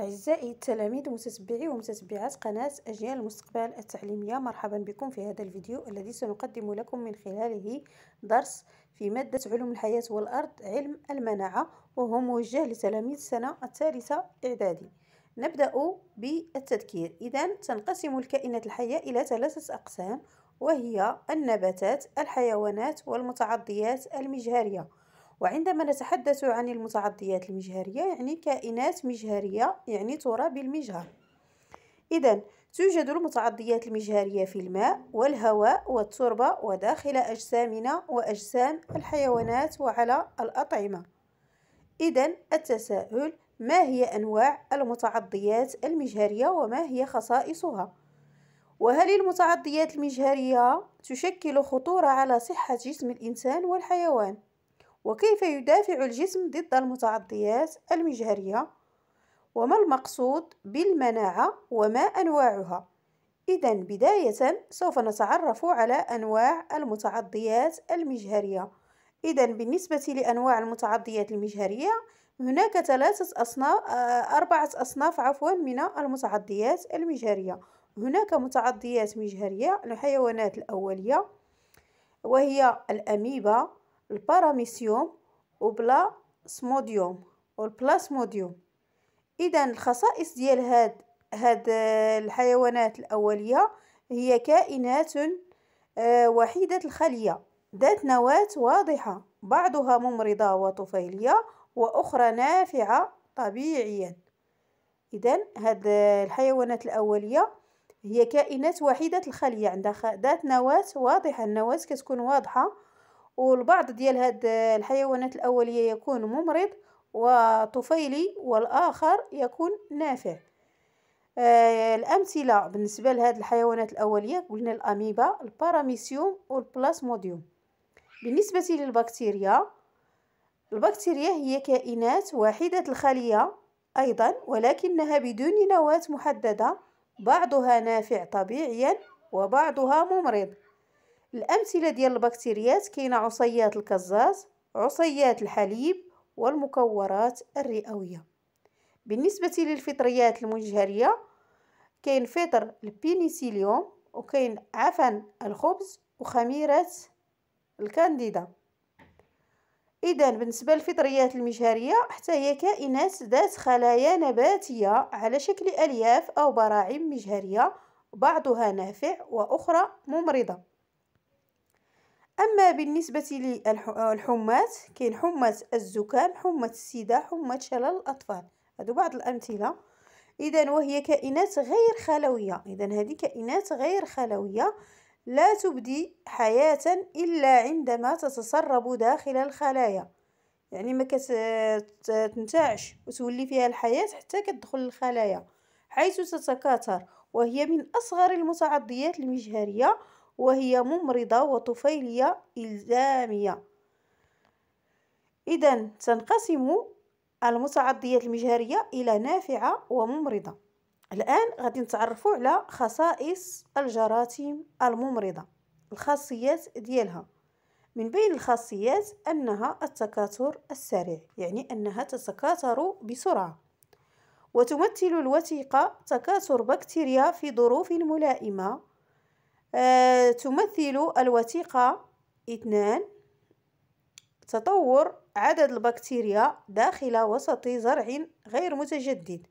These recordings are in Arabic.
أعزائي التلاميذ ومتتبعي ومتتبعات قناة أجيال المستقبل التعليمية مرحبا بكم في هذا الفيديو الذي سنقدم لكم من خلاله درس في مادة علوم الحياة والأرض علم المناعة وهو موجه لتلاميذ السنة الثالثة إعدادي نبدأ بالتذكير إذا تنقسم الكائنات الحية إلى ثلاثة أقسام وهي النباتات الحيوانات والمتعضيات المجهرية وعندما نتحدث عن المتعديات المجهرية يعني كائنات مجهرية يعني ترى بالمجهر إذا توجد المتعديات المجهرية في الماء والهواء والتربة وداخل أجسامنا وأجسام الحيوانات وعلى الأطعمة إذا التساؤل ما هي أنواع المتعديات المجهرية وما هي خصائصها؟ وهل المتعديات المجهرية تشكل خطورة على صحة جسم الإنسان والحيوان؟ وكيف يدافع الجسم ضد المتعضيات المجهرية وما المقصود بالمناعة وما أنواعها إذا بداية سوف نتعرف على أنواع المتعضيات المجهرية إذا بالنسبة لأنواع المتعضيات المجهرية هناك ثلاثة أصناف آه، أربعة أصناف عفوا من المتعضيات المجهرية هناك متعضيات مجهرية الحيوانات الأولية وهي الأميبا الباراميسيوم وبلاسموديوم والبلاسموديوم اذا الخصائص ديال هاد هاد الحيوانات الاوليه هي كائنات وحيده الخليه ذات نواه واضحه بعضها ممرضه وطفيليه واخرى نافعه طبيعيا اذا هاد الحيوانات الاوليه هي كائنات وحيده الخليه عندها ذات نواه واضحه النواه كتكون واضحه والبعض ديال هاد الحيوانات الأولية يكون ممرض وطفيلي والآخر يكون نافع آه الأمثلة بالنسبة لهاد الحيوانات الأولية قلنا الأميبا الباراميسيوم والبلاسموديوم بالنسبة للبكتيريا البكتيريا هي كائنات واحدة الخلية أيضا ولكنها بدون نواة محددة بعضها نافع طبيعيا وبعضها ممرض الأمثلة ديال البكتيريات كاينة عصيات الكزاز عصيات الحليب والمكورات الرئوية بالنسبة للفطريات المجهريه كاين فطر البينيسيليوم وكاين عفن الخبز وخميرة الكانديدا إذا بالنسبة للفطريات المجهرية حتى هي كائنات ذات خلايا نباتية على شكل ألياف أو براعم مجهرية بعضها نافع وأخرى ممرضة أما بالنسبة للحمات آه، كاين حمات الزكام حمات السيدة حمات شلل الأطفال هادو بعض الأمثلة إذا وهي كائنات غير خلوية إذا هذه كائنات غير خلوية لا تبدي حياة إلا عندما تتسرب داخل الخلايا يعني ما كتنتعش وتولي فيها الحياة حتى كتدخل الخلايا حيث تتكاثر وهي من أصغر المتعضيات المجهرية وهي ممرضة وطفيلية إلزامية إذا تنقسم المتعضيات المجهرية إلى نافعة وممرضة الآن غادي نتعرفوا على خصائص الجراثيم الممرضة الخاصيات ديالها من بين الخاصيات أنها التكاثر السريع يعني أنها تتكاثر بسرعة وتمثل الوثيقة تكاثر بكتيريا في ظروف ملائمة آه، تمثل الوثيقة اثنان تطور عدد البكتيريا داخل وسط زرع غير متجدد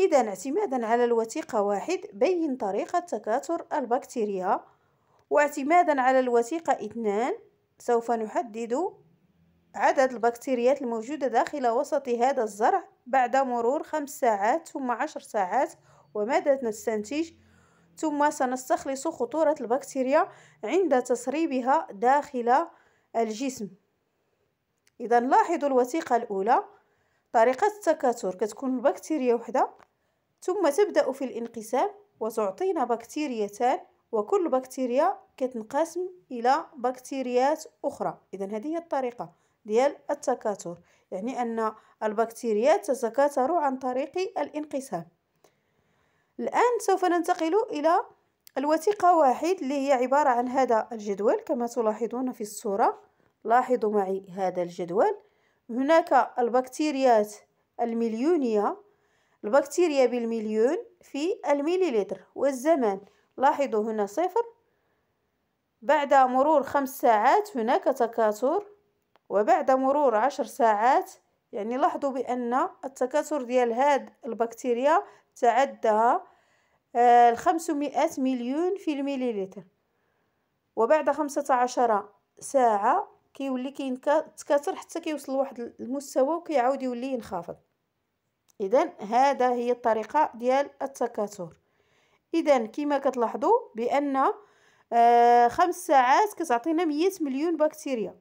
إذا اعتمادا على الوثيقة واحد بين طريقة تكاثر البكتيريا واعتمادا على الوثيقة اثنان سوف نحدد عدد البكتيريات الموجودة داخل وسط هذا الزرع بعد مرور خمس ساعات ثم عشر ساعات وماذا نستنتج؟ ثم سنستخلص خطورة البكتيريا عند تسريبها داخل الجسم إذا لاحظوا الوثيقة الأولى طريقة التكاثر كتكون البكتيريا وحدة ثم تبدأ في الانقسام وتعطينا بكتيريتان وكل بكتيريا كتنقسم إلى بكتيريات أخرى إذا هذه هي الطريقة ديال التكاثر يعني أن البكتيريات تتكاثر عن طريق الانقسام الآن سوف ننتقل إلى الوثيقة واحد اللي هي عبارة عن هذا الجدول كما تلاحظون في الصورة لاحظوا معي هذا الجدول هناك البكتيريات المليونية البكتيريا بالمليون في المليلتر والزمان لاحظوا هنا صفر بعد مرور خمس ساعات هناك تكاثر وبعد مرور عشر ساعات يعني لاحظوا بأن التكاثر ديال هاد البكتيريا تعدها آه، الخمسمائة مليون في المليلتر وبعد خمسة عشر ساعة كيولي كيتكاثر حتى كيوصل لواحد المستوى وكيعاود يولي ينخفض اذا هذا هي الطريقه ديال التكاثر اذا كما كتلاحظوا بان آه، خمس ساعات كتعطينا مية مليون بكتيريا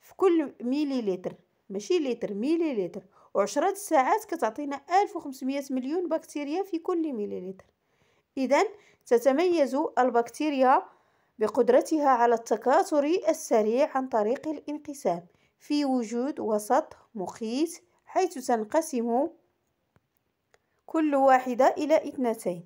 في كل مليلتر ماشي لتر لتر وعشرة الساعات كتعطينا ألف وخمسمية مليون بكتيريا في كل لتر إذا تتميز البكتيريا بقدرتها على التكاثر السريع عن طريق الانقسام في وجود وسط مخيط حيث تنقسم كل واحدة إلى اثنتين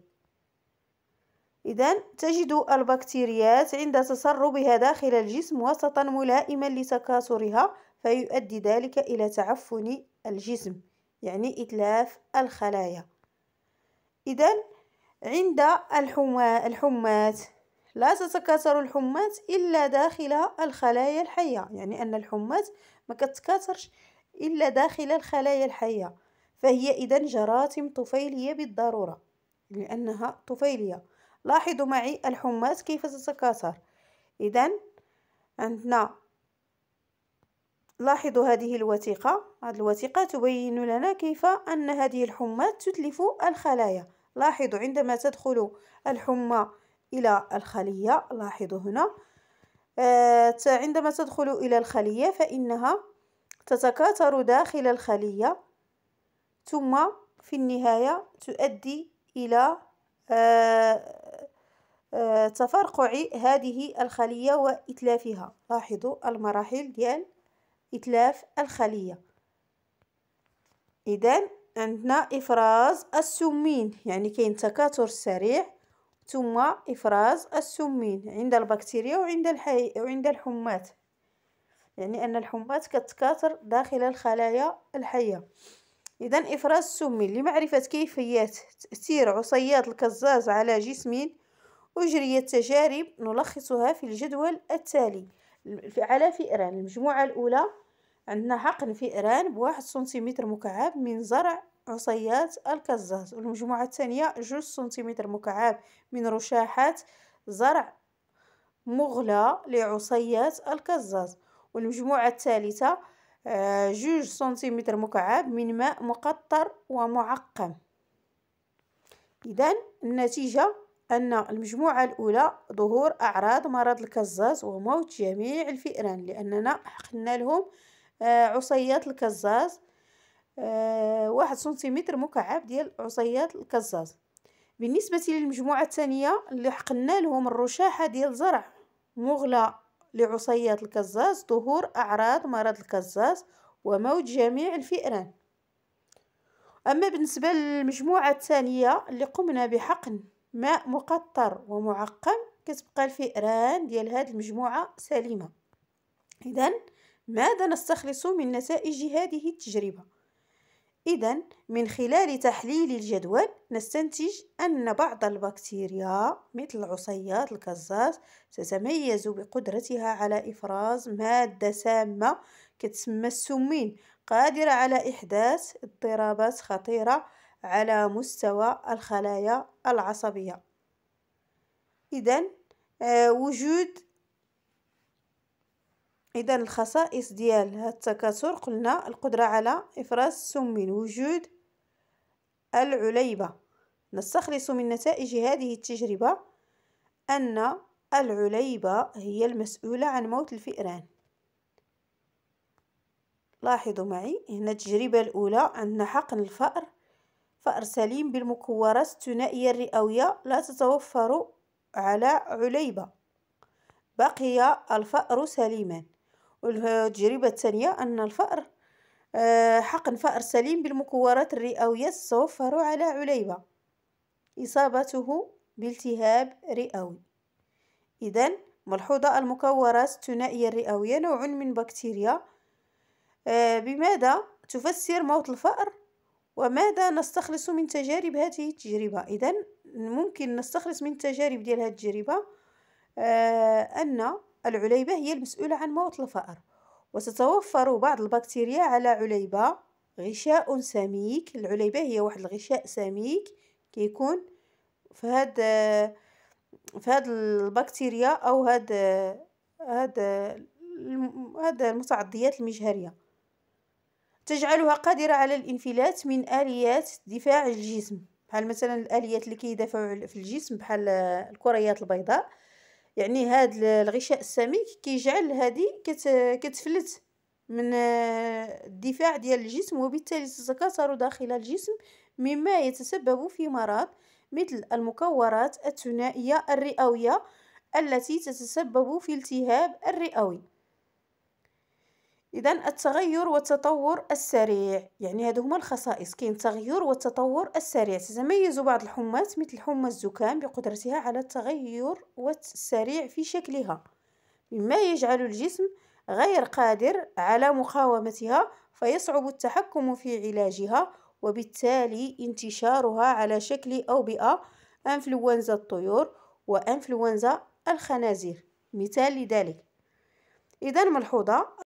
إذا تجد البكتيريات عند تسربها داخل الجسم وسطا ملائما لتكاثرها فيؤدي ذلك إلى تعفن الجسم يعني إتلاف الخلايا إذا عند الحما الحمات لا تتكاثر الحمات إلا داخل الخلايا الحية يعني أن الحمات ما كتكاثرش إلا داخل الخلايا الحية فهي إذا جراثيم طفيلية بالضرورة لأنها طفيلية لاحظوا معي الحمات كيف تتكاثر إذا عندنا لاحظوا هذه الوثيقة هذه الوثيقة تبين لنا كيف أن هذه الحمات تتلف الخلايا لاحظوا عندما تدخل الحمى إلى الخلية لاحظوا هنا آه، عندما تدخل إلى الخلية فإنها تتكاثر داخل الخلية ثم في النهاية تؤدي إلى آه، آه، تفرقع هذه الخلية وإتلافها لاحظوا المراحل ديال إتلاف الخلية إذا عندنا إفراز السمين يعني كاين تكاثر سريع ثم إفراز السمين عند البكتيريا وعند الحي... وعند الحمات يعني أن الحمات كتكاثر داخل الخلايا الحية إذا إفراز السمين لمعرفة كيفية تأثير عصيات الكزاز على جسم أجريت تجارب نلخصها في الجدول التالي على فئران المجموعة الأولى عندنا حقن فئران بواحد سنتيمتر مكعب من زرع عصيات الكزاز والمجموعة الثانية جوج سنتيمتر مكعب من رشاحات زرع مغلى لعصيات الكزاز والمجموعة الثالثة آه، جوج سنتيمتر مكعب من ماء مقطر ومعقم إذا النتيجة أن المجموعة الأولى ظهور أعراض مرض الكزاز وموت جميع الفئران لأننا حقنا لهم آه، عصيات الكزاز آه، واحد سنتيمتر مكعب ديال عصيات الكزاز بالنسبة للمجموعة الثانية اللي حقنا لهم الرشاحة ديال زرع مغلى لعصيات الكزاز ظهور أعراض مرض الكزاز وموت جميع الفئران أما بالنسبة للمجموعة الثانية اللي قمنا بحقن ماء مقطر ومعقم كتبقى الفئران ديال هاد المجموعة سليمة إذن ماذا نستخلص من نتائج هذه التجربة؟ إذا من خلال تحليل الجدول نستنتج أن بعض البكتيريا مثل العصيات الكزاز تتميز بقدرتها على إفراز مادة سامة كتسمى السمين قادرة على إحداث اضطرابات خطيرة على مستوى الخلايا العصبية إذا آه، وجود اذا الخصائص ديال هذا التكاثر قلنا القدره على افراز السم من وجود العليبه نستخلص من نتائج هذه التجربه ان العليبه هي المسؤوله عن موت الفئران لاحظوا معي هنا التجربه الاولى عندنا حقن الفأر فأر سليم بالمكورات الثنائيه الرئويه لا تتوفر على عليبه بقي الفأر سليما والتجربة الثانية أن الفأر آه، حقن فأر سليم بالمكورات الرئوية سوفر على عليبة إصابته بالتهاب رئوي إذا ملحوظة المكورات الثنائية الرئوية نوع من بكتيريا آه، بماذا تفسر موت الفأر وماذا نستخلص من تجارب هذه التجربة إذا ممكن نستخلص من تجارب ديال هذه التجربة آه، أن العليبة هي المسؤولة عن موت الفأر وتتوفر بعض البكتيريا على عليبة غشاء سميك العليبة هي واحد الغشاء سميك كيكون في هاد في هاد البكتيريا أو هاد هاد هاد المتعضيات المجهرية تجعلها قادرة على الانفلات من آليات دفاع الجسم بحال مثلا الآليات اللي كيدافعوا في الجسم بحال الكريات البيضاء يعني هاد الغشاء السميك كيجعل هادي كت كتفلت من الدفاع ديال الجسم وبالتالي تتكاثر داخل الجسم مما يتسبب في مرض مثل المكورات الثنائية الرئوية التي تتسبب في التهاب الرئوي إذا التغير والتطور السريع يعني هادو هما الخصائص كاين التغير والتطور السريع تتميز بعض الحمات مثل حمى الزكام بقدرتها على التغير السريع في شكلها مما يجعل الجسم غير قادر على مقاومتها فيصعب التحكم في علاجها وبالتالي انتشارها على شكل أوبئة أنفلونزا الطيور وأنفلونزا الخنازير مثال لذلك إذا ملحوظة